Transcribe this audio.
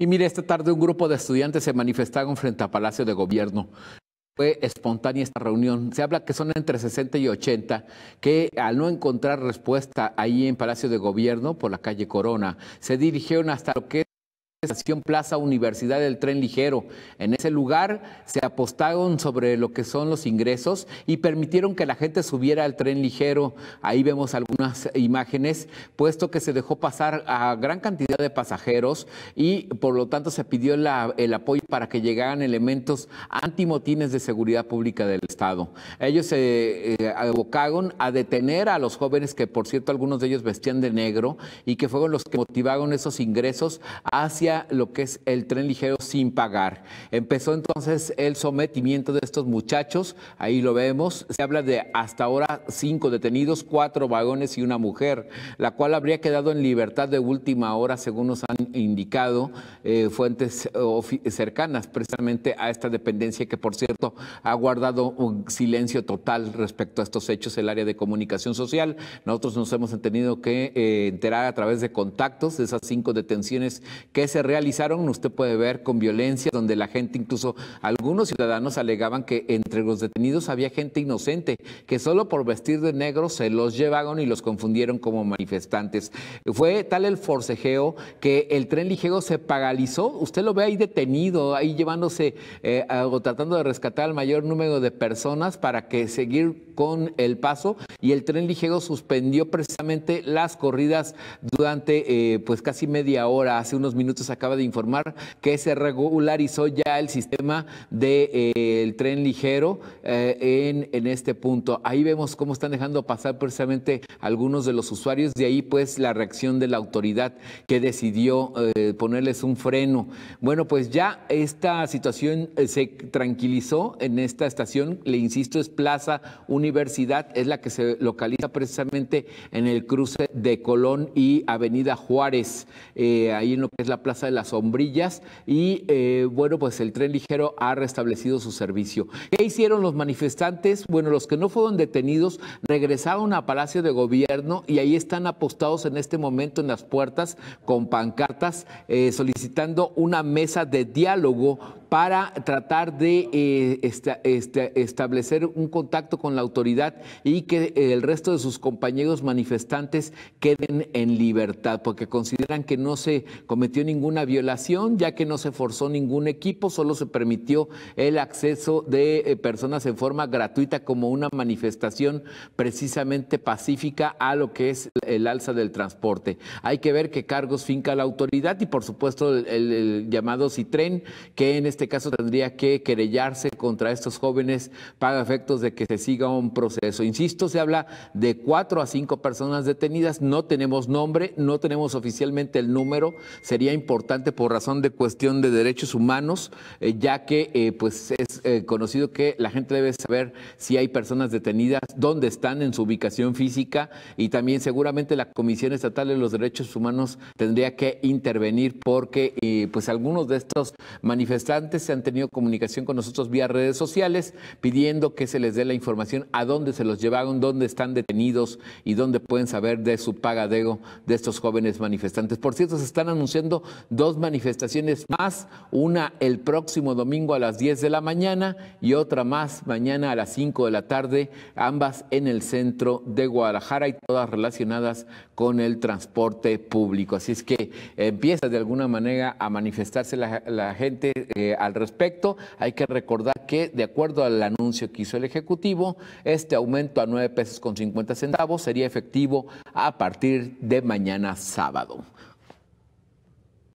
Y mire, esta tarde un grupo de estudiantes se manifestaron frente a Palacio de Gobierno. Fue espontánea esta reunión. Se habla que son entre 60 y 80, que al no encontrar respuesta ahí en Palacio de Gobierno por la calle Corona, se dirigieron hasta lo que Estación Plaza Universidad del Tren Ligero. En ese lugar se apostaron sobre lo que son los ingresos y permitieron que la gente subiera al tren ligero. Ahí vemos algunas imágenes, puesto que se dejó pasar a gran cantidad de pasajeros y por lo tanto se pidió el apoyo para que llegaran elementos antimotines de seguridad pública del Estado. Ellos se eh, abocaron a detener a los jóvenes que, por cierto, algunos de ellos vestían de negro y que fueron los que motivaron esos ingresos hacia lo que es el tren ligero sin pagar. Empezó entonces el sometimiento de estos muchachos, ahí lo vemos, se habla de hasta ahora cinco detenidos, cuatro vagones y una mujer, la cual habría quedado en libertad de última hora, según nos han indicado eh, fuentes eh, cercanas precisamente a esta dependencia que, por cierto, ha guardado un silencio total respecto a estos hechos, el área de comunicación social. Nosotros nos hemos tenido que eh, enterar a través de contactos de esas cinco detenciones que se realizaron, usted puede ver, con violencia, donde la gente, incluso algunos ciudadanos alegaban que entre los detenidos había gente inocente, que solo por vestir de negro se los llevaron y los confundieron como manifestantes. Fue tal el forcejeo que el tren ligero se pagalizó usted lo ve ahí detenido, ahí llevándose eh, o tratando de rescatar al mayor número de personas para que seguir con el paso y el tren ligero suspendió precisamente las corridas durante eh, pues casi media hora, hace unos minutos acaba de informar que se regularizó ya el sistema del de, eh, el tren ligero eh, en, este punto. Ahí vemos cómo están dejando pasar precisamente algunos de los usuarios, de ahí pues la reacción de la autoridad que decidió eh, ponerles un freno. Bueno, pues ya esta situación se tranquilizó en esta estación, le insisto, es Plaza Universidad, es la que se localiza precisamente en el cruce de Colón y Avenida Juárez, ahí en lo que es la Plaza de las Sombrillas y eh, bueno, pues el tren ligero ha restablecido su servicio. ¿Qué hicieron los manifestantes? Bueno, los que no fueron detenidos regresaron a Palacio de Gobierno y ahí están apostados en este momento en las puertas con pancartas eh, solicitando una mesa de diálogo para tratar de eh, este, este, establecer un contacto con la autoridad y que el resto de sus compañeros manifestantes queden en libertad, porque consideran que no se cometió ninguna violación, ya que no se forzó ningún equipo, solo se permitió el acceso de eh, personas en forma gratuita como una manifestación precisamente pacífica a lo que es el alza del transporte. Hay que ver qué cargos finca la autoridad y por supuesto el, llamado Citren, que en este este caso tendría que querellarse contra estos jóvenes para efectos de que se siga un proceso. Insisto, se habla de cuatro a cinco personas detenidas, no tenemos nombre, no tenemos oficialmente el número, sería importante por razón de cuestión de derechos humanos, eh, ya que eh, pues es eh, conocido que la gente debe saber si hay personas detenidas, dónde están en su ubicación física y también seguramente la Comisión Estatal de los Derechos Humanos tendría que intervenir porque pues algunos de estos manifestantes se han tenido comunicación con nosotros vía redes sociales pidiendo que se les dé la información a dónde se los llevaron, dónde están detenidos y dónde pueden saber de su pagadeo de estos jóvenes manifestantes. Por cierto, se están anunciando dos manifestaciones más, una el próximo domingo a las 10 de la mañana y otra más mañana a las 5 de la tarde, ambas en el centro de Guadalajara y todas relacionadas con el transporte público. Así es que empieza de alguna manera a manifestarse la, gente eh, al respecto. Hay que recordar que, de acuerdo al anuncio que hizo el Ejecutivo, este aumento a nueve pesos con 50 centavos sería efectivo a partir de mañana sábado.